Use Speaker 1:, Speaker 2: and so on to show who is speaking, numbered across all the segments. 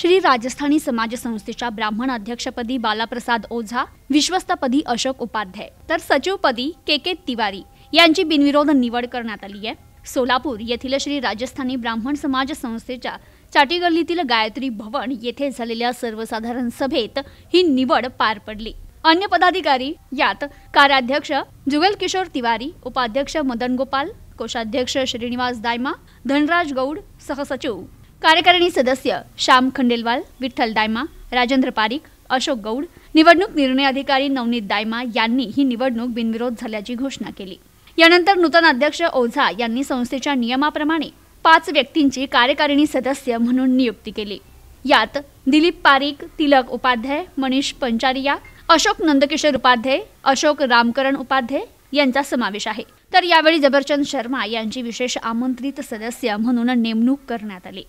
Speaker 1: श्री राजस्थानी समाज संस्थेच्या ब्राह्मण अध्यक्षपदी बालाप्रसाद ओझा विश्वस्तपदी अशोक उपाध्याय तर सचिवपदी के के तिवारी यांची बिनविरोध निवड करण्यात आली आहे सोलापूर येथील श्री राजस्थानी ब्राह्मण समाज संस्थेच्या चाटीगल्लीतील गायत्री भवन येथे झालेल्या सर्वसाधारण सभेत ही निवड पार पडली अन्य पदाधिकारी यात कार्याध्यक्ष जुगल किशोर तिवारी उपाध्यक्ष मदन गोपाल कोषाध्यक्ष श्रीनिवास दायमा धनराज गौड सहसचिव कार्यकारिणी सदस्य श्याम खंडेलवाल विठ्ठल दायमा राजेंद्र पारिक अशोक गौड निवडणूक निर्णय अधिकारी नवनीत दायमा यांनी ही निवडणूक बिनविरोध झाल्याची घोषणा केली यानंतर नूतन अध्यक्ष ओझा यांनी संस्थेच्या नियमाप्रमाणे पाच व्यक्तींची कार्यकारिणी सदस्य म्हणून नियुक्ती केली यात दिलीप पारिक तिलक उपाध्याय मनीष पंचारिया अशोक नंदकिशोर उपाध्याय अशोक रामकरण उपाध्याय यांचा समावेश आहे तर यावेळी जबरचंद शर्मा यांची विशेष आमंत्रित सदस्य म्हणून नेमणूक करण्यात आली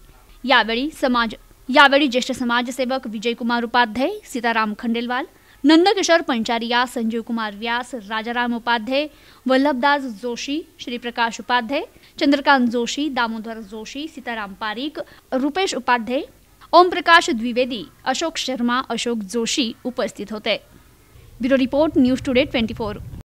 Speaker 1: यावेळी समाज यावेळी ज्येष्ठ समाजसेवक विजयकुमार उपाध्याय सीताराम खंडेलवाल नंदकिशोर पंचारिया संजीव कुमार व्यास राजाराम उपाध्याय वल्लभदास जोशी श्रीप्रकाश उपाध्याय चंद्रकांत जोशी दामोदर जोशी सीताराम पारिक रुपेश उपाध्याय ओमप्रकाश द्विवेदी अशोक शर्मा अशोक जोशी उपस्थित होते bureau report news today twenty four